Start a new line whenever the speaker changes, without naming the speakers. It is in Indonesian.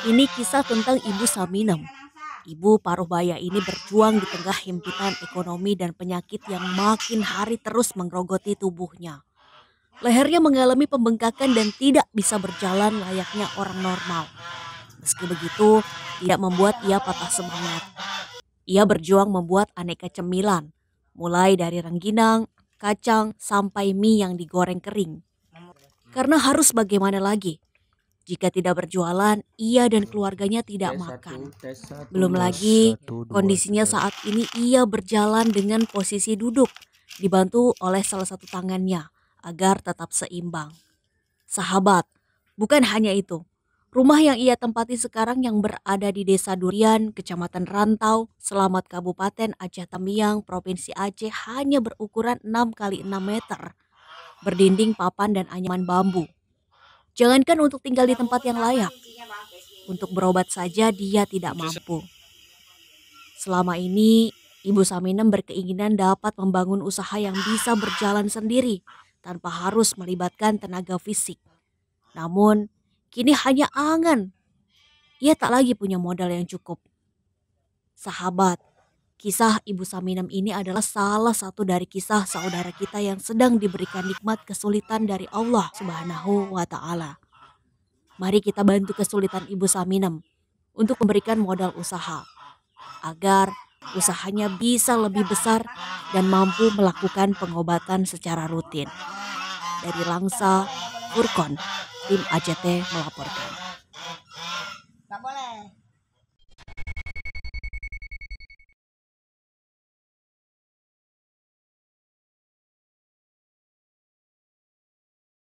Ini kisah tentang Ibu Saminem. Ibu paruh baya ini berjuang di tengah himpitan ekonomi dan penyakit yang makin hari terus menggerogoti tubuhnya. Lehernya mengalami pembengkakan dan tidak bisa berjalan layaknya orang normal. Meski begitu, tidak membuat ia patah semangat. Ia berjuang membuat aneka cemilan, mulai dari rengginang, kacang, sampai mie yang digoreng kering. Karena harus bagaimana lagi, jika tidak berjualan, ia dan hmm. keluarganya tidak makan. Belum lagi kondisinya saat ini ia berjalan dengan posisi duduk, dibantu oleh salah satu tangannya agar tetap seimbang. Sahabat, bukan hanya itu. Rumah yang ia tempati sekarang yang berada di Desa Durian, Kecamatan Rantau, Selamat Kabupaten Aceh Tamiang, Provinsi Aceh hanya berukuran 6 kali 6 meter. Berdinding papan dan anyaman bambu. Jangankan untuk tinggal di tempat yang layak, untuk berobat saja dia tidak mampu. Selama ini, Ibu Saminem berkeinginan dapat membangun usaha yang bisa berjalan sendiri tanpa harus melibatkan tenaga fisik. Namun, kini hanya angan. Ia tak lagi punya modal yang cukup. Sahabat, Kisah Ibu Saminem ini adalah salah satu dari kisah saudara kita yang sedang diberikan nikmat kesulitan dari Allah Subhanahu wa taala. Mari kita bantu kesulitan Ibu Saminem untuk memberikan modal usaha agar usahanya bisa lebih besar dan mampu melakukan pengobatan secara rutin. Dari Langsa, Urkon, tim AJT melaporkan.